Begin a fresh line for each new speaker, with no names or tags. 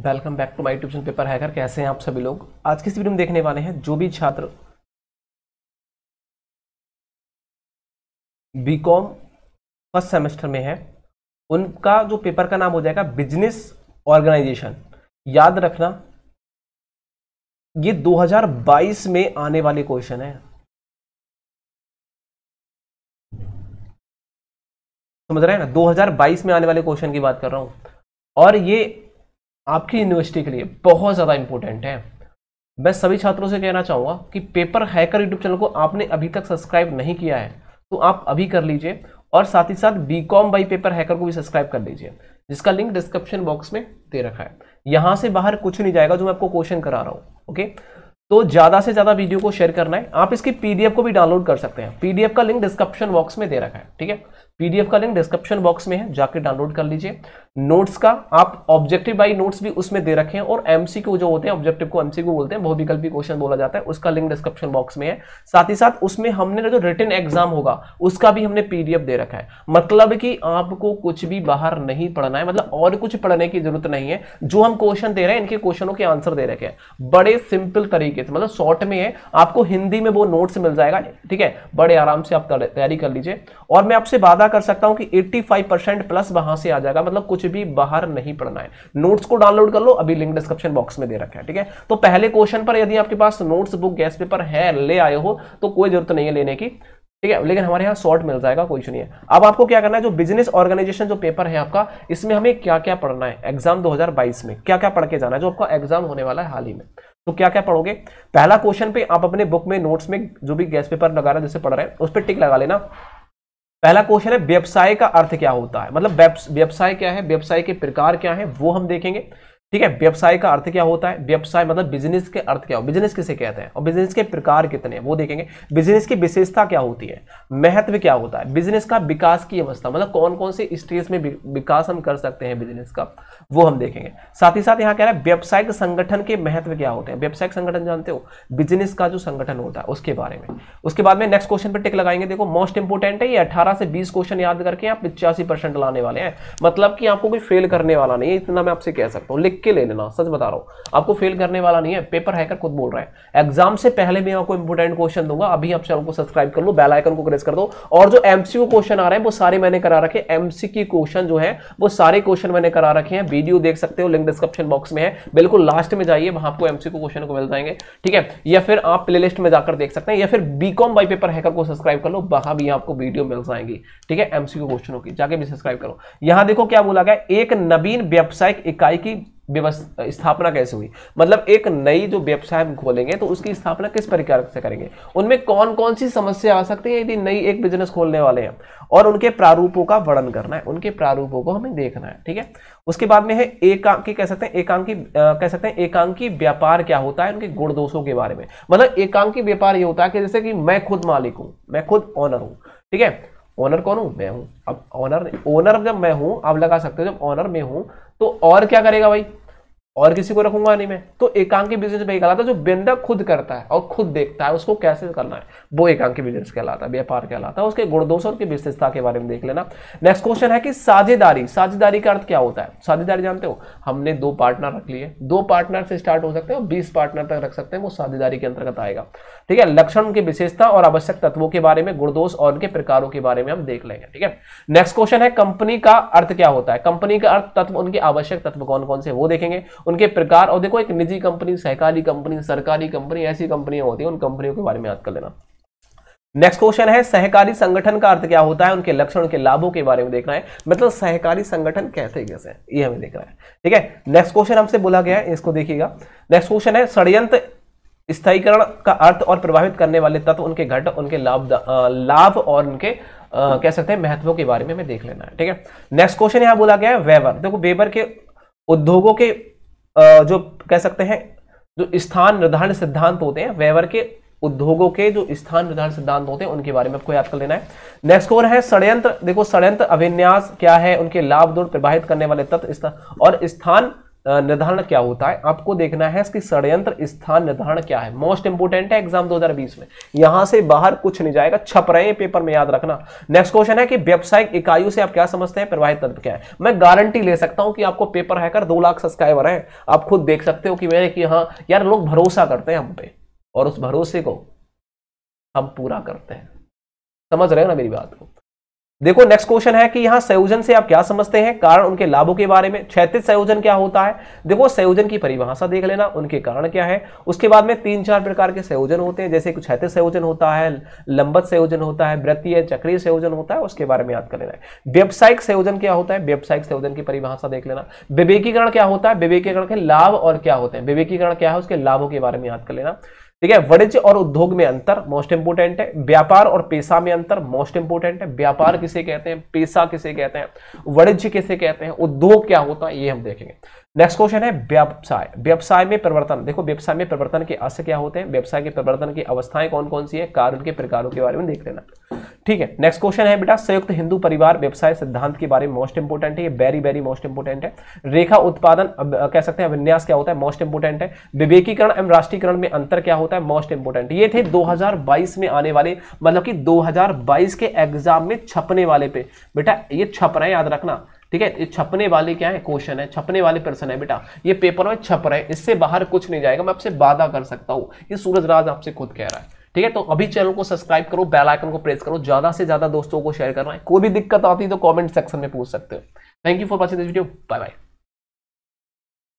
welcome back to my tuition paper hacker कैसे हैं आप सभी लोग आज की इस वीडियो में देखने वाले हैं जो भी छात्र बीकॉम फर्स्ट सेमेस्टर में है उनका जो पेपर का नाम हो जाएगा बिजनेस ऑर्गेनाइजेशन याद रखना ये 2022 में आने वाले क्वेश्चन है समझ रहे हैं ना 2022 में आने वाले क्वेश्चन की बात कर रहा हूं और ये आपकी यूनिवर्सिटी के लिए बहुत ज़्यादा इंपॉर्टेंट है मैं सभी छात्रों से कहना चाहूँगा कि पेपर हैकर यूट्यूब चैनल को आपने अभी तक सब्सक्राइब नहीं किया है तो आप अभी कर लीजिए और साथ ही साथ B com by paper hacker को भी सब्सक्राइब कर लीजिए जिसका लिंक डिस्क्रिप्शन बॉक्स में दे रखा है यहाँ से बाहर कुछ नहीं जाएगा जो मैं आपको क्वेश्चन करा रहा हूँ ओके तो ज़्यादा से ज़्यादा वीडियो को शेयर करना है आप इसकी पी को भी डाउनलोड कर सकते हैं पी का लिंक डिस्क्रिप्शन बॉक्स में दे रखा है ठीक है पी का लिंक डिस्क्रिप्शन बॉक्स में है जाके डाउनलोड कर लीजिए नोट्स का आप ऑब्जेक्टिव बाई नोट्स भी उसमें दे रखे हैं और एमसीक्यू जो होते हैं ऑब्जेक्टिव को एमसीक्यू बोलते हैं बहुविकल्पी क्वेश्चन बोला जाता है उसका लिंक डिस्क्रिप्शन बॉक्स में है साथ ही साथ उसमें हमने जो रिटर्न एग्जाम होगा उसका भी हमने पीडीएफ दे रखा है मतलब कि आपको कुछ भी बाहर नहीं पढ़ना है मतलब और कुछ पढ़ने की जरूरत नहीं है जो हम क्वेश्चन दे रहे हैं इनके क्वेश्चनों के आंसर दे रखे हैं बड़े सिंपल तरीके से मतलब शॉर्ट में है आपको हिंदी में वो नोट्स मिल जाएगा ठीक है बड़े आराम से आप तैयारी कर लीजिए और मैं आपसे वादा कर सकता हूँ कि एट्टी प्लस वहां से आ जाएगा मतलब कुछ भी बाहर नहीं पढ़ना है नोट्स को डाउनलोड कर लो अभी लिंक डिस्क्रिप्शन बॉक्स में दे रखा है ठीक है तो पहले क्वेश्चन पर यदि आपके पास नोट्स बुक गैस पेपर है ले आए हो तो कोई जरूरत नहीं है लेने की ठीक है लेकिन हमारे यहाँ शॉर्ट मिल जाएगा कोई नहीं है अब आपको क्या करना है जो बिजनेस ऑर्गेनाइजेशन जो पेपर है आपका इसमें हमें क्या क्या पढ़ना है एग्जाम 2022 में क्या क्या पढ़ के जाना है जो आपका एग्जाम होने वाला है हाल ही में तो क्या क्या पढ़ोगे पहला क्वेश्चन पे आप अपने बुक में नोट्स में जो भी गैस पेपर लगा रहे हैं जैसे पढ़ रहे हैं उस पर टिक लगा लेना पहला क्वेश्चन है व्यवसाय का अर्थ क्या होता है मतलब व्यवसाय क्या है व्यवसाय के प्रकार क्या है वो हम देखेंगे ठीक है व्यवसाय का अर्थ क्या होता है व्यवसाय मतलब बिजनेस के अर्थ क्या हो बिजनेस किसे कहते हैं और बिजनेस के प्रकार कितने हैं वो देखेंगे बिजनेस की विशेषता क्या होती है महत्व क्या होता है बिजनेस का विकास की अवस्था मतलब कौन कौन से स्टेज में विकास हम कर सकते हैं बिजनेस का वो हम देखेंगे साथ ही साथ यहाँ कह रहा है व्यावसायिक संगठन के महत्व क्या होते हैं व्यावसायिक संगठन जानते हो बिजनेस का जो संगठन होता है उसके बारे में उसके बाद में नेक्स्ट क्वेश्चन पर टिक लगाएंगे देखो मोस्ट इंपोर्टेंट है ये अठारह से बीस क्वेश्चन याद करके आप पिचासी लाने वाले हैं मतलब कि आपको कोई फेल करने वाला नहीं है इतना मैं आपसे कह सकता हूँ लिख के ले लेना सच बता रहा हूँ आपको फेल करने वाला नहीं है पेपर हैकर खुद बोल रहा है एग्जाम से पहले मैं आपको इंपोर्टेंट क्वेश्चन दूंगा अभी आप चैनल को सब्सक्राइब कर लो बेल आइकन को प्रेस कर दो और जो एमसी क्वेश्चन आ रहे हैं वो सारे मैंने करा रखे एमसी की क्वेश्चन जो है वो सारे क्वेश्चन मैंने करा रखे हैं वीडियो देख सकते हो लिंक डिस्क्रिप्शन बॉक्स में है बिल्कुल लास्ट में जाइए वहां आपको एमसी क्वेश्चन को मिल जाएंगे ठीक है या फिर आप प्ले में जाकर देख सकते हैं या फिर बीकॉम बाई पेपर हैकर को सब्सक्राइब कर लो वहां भी आपको वीडियो मिल जाएंगी ठीक है एमसी क्वेश्चनों की जाके भी सब्सक्राइब करो यहां देखो क्या बोला गया एक नवीन व्यावसायिक इकाई की व्यवस्था स्थापना कैसे हुई मतलब एक नई जो व्यवसाय हम खोलेंगे तो उसकी स्थापना किस प्रकार से करेंगे उनमें कौन कौन सी समस्या आ सकती है यदि नई एक बिजनेस खोलने वाले हैं और उनके प्रारूपों का वर्णन करना है उनके प्रारूपों को हमें देखना है ठीक है उसके बाद में है एकांकी कह सकते हैं एकांकी कह सकते हैं एकांकी व्यापार क्या होता है उनके गुण दोषों के बारे में मतलब एकांकी व्यापार ये होता है कि जैसे कि मैं खुद मालिक हूँ मैं खुद ऑनर हूँ ठीक है ओनर कौन हूँ मैं हूँ अब ओनर ओनर जब मैं हूँ आप लगा सकते हो जब ओनर में हूँ तो और क्या करेगा भाई और किसी को रखूंगा नहीं मैं तो एकांकी बिजनेस वही कहलाता है जो बेंदा खुद करता है और खुद देखता है उसको कैसे करना है वो एकांकी बिजनेस कहलाता है व्यापार कहलाता है उसके गुणदोष और की विशेषता के बारे में देख लेना नेक्स्ट क्वेश्चन है कि साझेदारी साझेदारी का अर्थ क्या होता है साझेदारी जानते हो हमने दो पार्टनर रख लिए दो पार्टनर से स्टार्ट हो सकते हैं और बीस पार्टनर तक रख सकते हैं वो साझेदारी के अंतर्गत आएगा ठीक है लक्षण उनकी विशेषता और आवश्यक तत्वों के बारे में गुणदोष और उनके प्रकारों के बारे में हम देख लेंगे ठीक है नेक्स्ट क्वेश्चन है कंपनी का अर्थ क्या होता है कंपनी का अर्थ तत्व उनके आवश्यक तत्व कौन कौन से वो देखेंगे उनके प्रकार और देखो एक निजी कंपनी सहकारी कंपनी सरकारी कंपनी ऐसी कंपनियां होती है उन कंपनियों के बारे में याद कर लेना नेक्स्ट क्वेश्चन है सहकारी संगठन का अर्थ क्या होता है उनके लक्षण उनके लाभों के बारे में देखना है मतलब सहकारी संगठन कैसे कैसे ये हमें देखना है ठीक है नेक्स्ट क्वेश्चन हमसे बोला गया है इसको देखिएगा नेक्स्ट क्वेश्चन है षडयंत्र स्थायीकरण का अर्थ और प्रभावित करने वाले तत्व उनके घट उनके लाभ लाभ और उनके आ, कह सकते हैं महत्वों के बारे में हमें देख लेना है ठीक है नेक्स्ट क्वेश्चन यहाँ बोला गया है वेबर देखो वेबर के उद्योगों के जो कह सकते हैं जो स्थान निर्धारण सिद्धांत होते हैं वेवर के उद्योगों के जो स्थान निर्धारण सिद्धांत होते हैं उनके बारे में आपको याद कर लेना है नेक्स्ट कौन है षड्यंत्र देखो षड्यंत्र अभिन्यास क्या है उनके लाभ दूर प्रभावित करने वाले तत्व और स्थान निर्धारण क्या होता है आपको देखना है इसकी षडयंत्र स्थान निर्धारण क्या है मोस्ट इंपोर्टेंट है एग्जाम 2020 में यहां से बाहर कुछ नहीं जाएगा छप रहे हैं पेपर में याद रखना नेक्स्ट क्वेश्चन है कि व्यावसायिक इकाइयों से आप क्या समझते हैं प्रवाहित तत्व क्या है मैं गारंटी ले सकता हूं कि आपको पेपर हैकर दो लाख सब्सक्राइबर है आप खुद देख सकते हो कि मेरे कि हाँ यार लोग भरोसा करते हैं हम पे और उस भरोसे को हम पूरा करते हैं समझ रहे हो ना मेरी बात को देखो नेक्स्ट क्वेश्चन है कि यहाँ संयोजन से आप क्या समझते हैं कारण उनके लाभों के बारे में क्षेत्र संयोजन क्या होता है देखो संयोजन की परिभाषा देख लेना उनके कारण क्या है उसके बाद में तीन चार प्रकार के संयोजन होते हैं जैसे कुछ क्षेत्र संयोजन होता है लंबत संयोजन होता है वृत्तीय चक्रीय संयोजन होता है उसके बारे में याद कर लेना है व्यावसायिक संयोजन क्या होता है व्यावसायिक संयोजन की परिभाषा देख लेना विवेकीकरण क्या होता है विवेकीकरण के लाभ और क्या होते हैं विवेकीकरण क्या है उसके लाभों के बारे में याद कर लेना ठीक है वाणिज्य और उद्योग में अंतर मोस्ट इंपोर्टेंट है व्यापार और पेशा में अंतर मोस्ट इंपोर्टेंट है व्यापार किसे कहते हैं पेशा किसे कहते हैं वाणिज्य किसे कहते हैं उद्योग क्या होता है ये हम देखेंगे नेक्स्ट क्वेश्चन है व्यवसाय व्यवसाय में परिवर्तन देखो व्यवसाय में परिवर्तन के अस क्या होते हैं व्यवसाय के परिवर्तन की अवस्थाएं कौन कौन सी है कारण के प्रकारों के बारे में देख लेना ठीक है नेक्स्ट क्वेश्चन है बेटा संयुक्त हिंदू परिवार व्यवसाय सिद्धांत के बारे में मोस्ट इंपोर्टेंट है वेरी वेरी मोस्ट इंपोर्टेंट है रेखा उत्पादन कह सकते हैं विन्यास क्या होता है मोस्ट इंपोर्टेंट है विवेकीकरण एवं राष्ट्रीयकरण में अंतर क्या होता है मोस्ट इंपोर्टेंट ये थे दो में आने वाले मतलब कि दो के एग्जाम में छपने वाले पे बेटा ये छप रहे याद रखना ठीक है ये छपने वाले क्या है क्वेश्चन है छपने वाले प्रश्न है बेटा ये पेपर में छप रहे हैं इससे बाहर कुछ नहीं जाएगा मैं आपसे वादा कर सकता हूँ ये सूरज राज आपसे खुद कह रहा है ठीक है तो अभी चैनल को सब्सक्राइब करो बेल आइकन को प्रेस करो ज्यादा से ज्यादा दोस्तों को शेयर करना है कोई भी दिक्कत आती है तो कमेंट सेक्शन में पूछ सकते हो thank you for watching this video bye bye